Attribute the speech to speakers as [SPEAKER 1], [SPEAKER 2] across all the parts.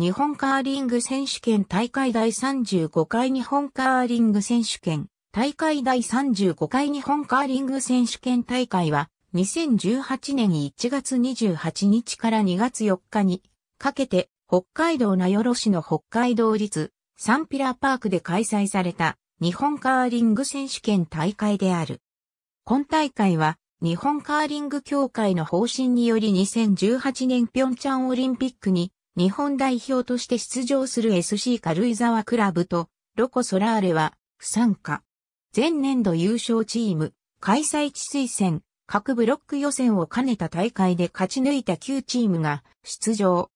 [SPEAKER 1] 日本カーリング選手権大会第35回日本カーリング選手権大会第35回日本カーリング選手権大会は2018年1月28日から2月4日にかけて北海道名寄市の北海道立サンピラーパークで開催された日本カーリング選手権大会である。今大会は日本カーリング協会の方針により2018年平昌オリンピックに日本代表として出場する SC 軽井沢クラブとロコ・ソラーレは不参加。前年度優勝チーム、開催地推薦、各ブロック予選を兼ねた大会で勝ち抜いた9チームが出場。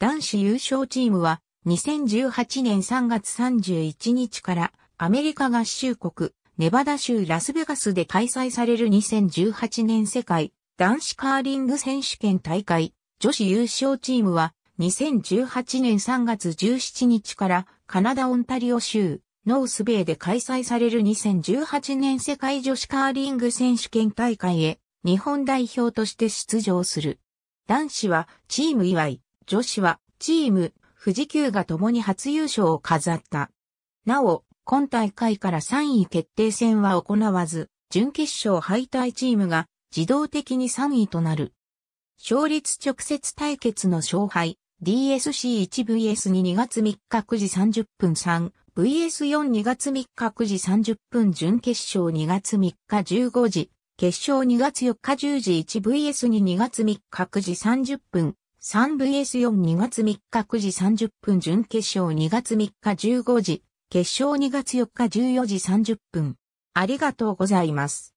[SPEAKER 1] 男子優勝チームは2018年3月31日からアメリカ合衆国ネバダ州ラスベガスで開催される2018年世界男子カーリング選手権大会女子優勝チームは2018年3月17日からカナダ・オンタリオ州、ノースベイで開催される2018年世界女子カーリング選手権大会へ日本代表として出場する。男子はチーム祝い、女子はチーム富士急が共に初優勝を飾った。なお、今大会から3位決定戦は行わず、準決勝敗退チームが自動的に3位となる。勝率直接対決の勝敗、DSC1VS22 月3日9時30分 3VS42 月3日9時30分準決勝2月3日15時決勝2月4日10時 1VS22 月3日9時30分 3VS42 月3日9時30分準決勝2月3日15時決勝2月4日14時30分ありがとうございます。